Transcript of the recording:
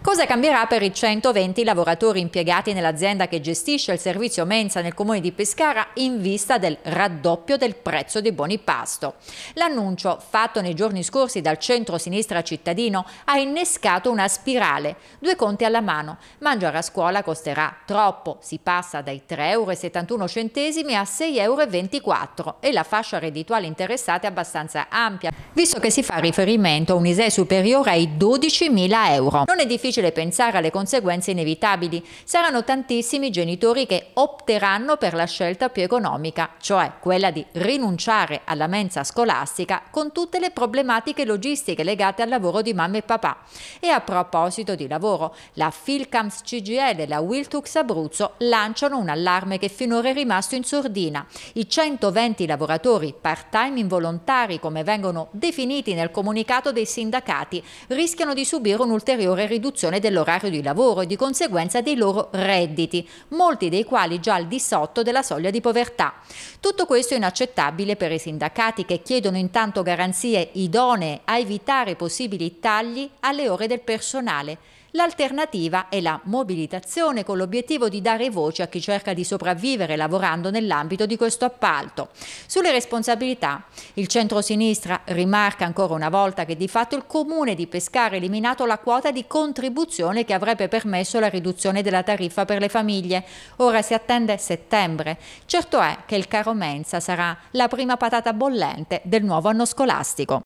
Cosa cambierà per i 120 lavoratori impiegati nell'azienda che gestisce il servizio mensa nel comune di Pescara in vista del raddoppio del prezzo dei buoni pasto? L'annuncio fatto nei giorni scorsi dal centro-sinistra cittadino ha innescato una spirale, due conti alla mano. Mangiare a scuola costerà troppo, si passa dai 3,71 euro a 6,24 euro e la fascia reddituale interessata è abbastanza ampia visto che si fa riferimento a un ISEE superiore ai 12.000 euro. Non è difficile pensare alle conseguenze inevitabili. Saranno tantissimi genitori che opteranno per la scelta più economica, cioè quella di rinunciare alla mensa scolastica con tutte le problematiche logistiche legate al lavoro di mamma e papà. E a proposito di lavoro, la Filcams CGL e la Wiltux Abruzzo lanciano un allarme che finora è rimasto in sordina. I 120 lavoratori part-time involontari, come vengono definiti, definiti nel comunicato dei sindacati, rischiano di subire un'ulteriore riduzione dell'orario di lavoro e di conseguenza dei loro redditi, molti dei quali già al di sotto della soglia di povertà. Tutto questo è inaccettabile per i sindacati che chiedono intanto garanzie idonee a evitare possibili tagli alle ore del personale L'alternativa è la mobilitazione con l'obiettivo di dare voce a chi cerca di sopravvivere lavorando nell'ambito di questo appalto. Sulle responsabilità, il centro-sinistra rimarca ancora una volta che di fatto il comune di Pescara ha eliminato la quota di contribuzione che avrebbe permesso la riduzione della tariffa per le famiglie. Ora si attende settembre. Certo è che il caro mensa sarà la prima patata bollente del nuovo anno scolastico.